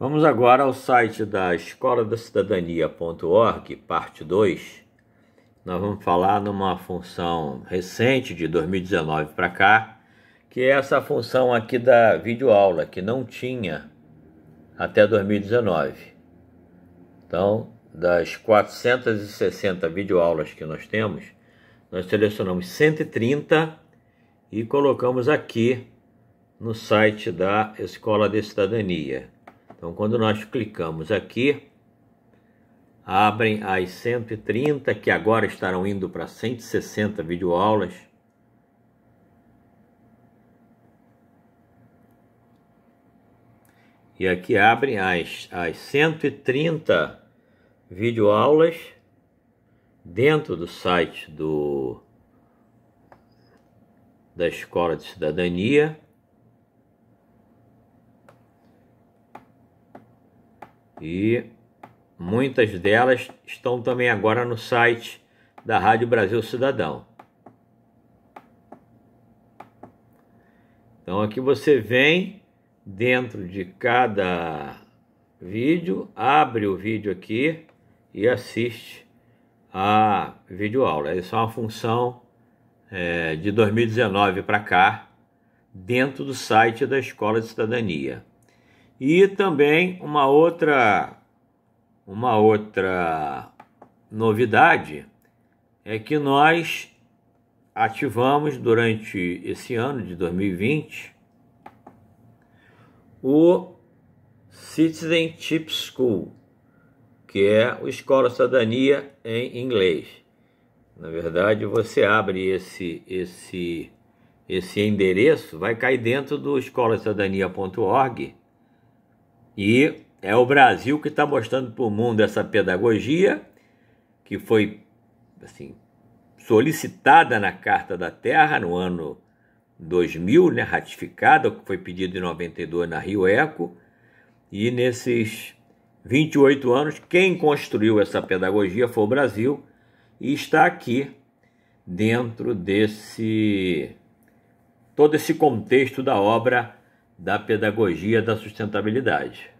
Vamos agora ao site da escola da cidadania.org, parte 2. Nós vamos falar numa função recente de 2019 para cá, que é essa função aqui da videoaula, que não tinha até 2019. Então, das 460 videoaulas que nós temos, nós selecionamos 130 e colocamos aqui no site da Escola de Cidadania. Então, quando nós clicamos aqui, abrem as 130 que agora estarão indo para 160 videoaulas. E aqui abrem as, as 130 videoaulas dentro do site do da Escola de Cidadania. E muitas delas estão também agora no site da Rádio Brasil Cidadão. Então aqui você vem dentro de cada vídeo, abre o vídeo aqui e assiste a videoaula. Isso é uma função é, de 2019 para cá dentro do site da Escola de Cidadania. E também uma outra uma outra novidade é que nós ativamos durante esse ano de 2020 o Citizenship School, que é o Escola Cidadania em inglês. Na verdade, você abre esse esse esse endereço, vai cair dentro do escolacidadania.org e é o Brasil que está mostrando para o mundo essa pedagogia que foi assim solicitada na Carta da Terra no ano 2000, né, ratificada, o que foi pedido em 92 na Rio Eco, e nesses 28 anos, quem construiu essa pedagogia foi o Brasil e está aqui dentro desse todo esse contexto da obra da pedagogia da sustentabilidade.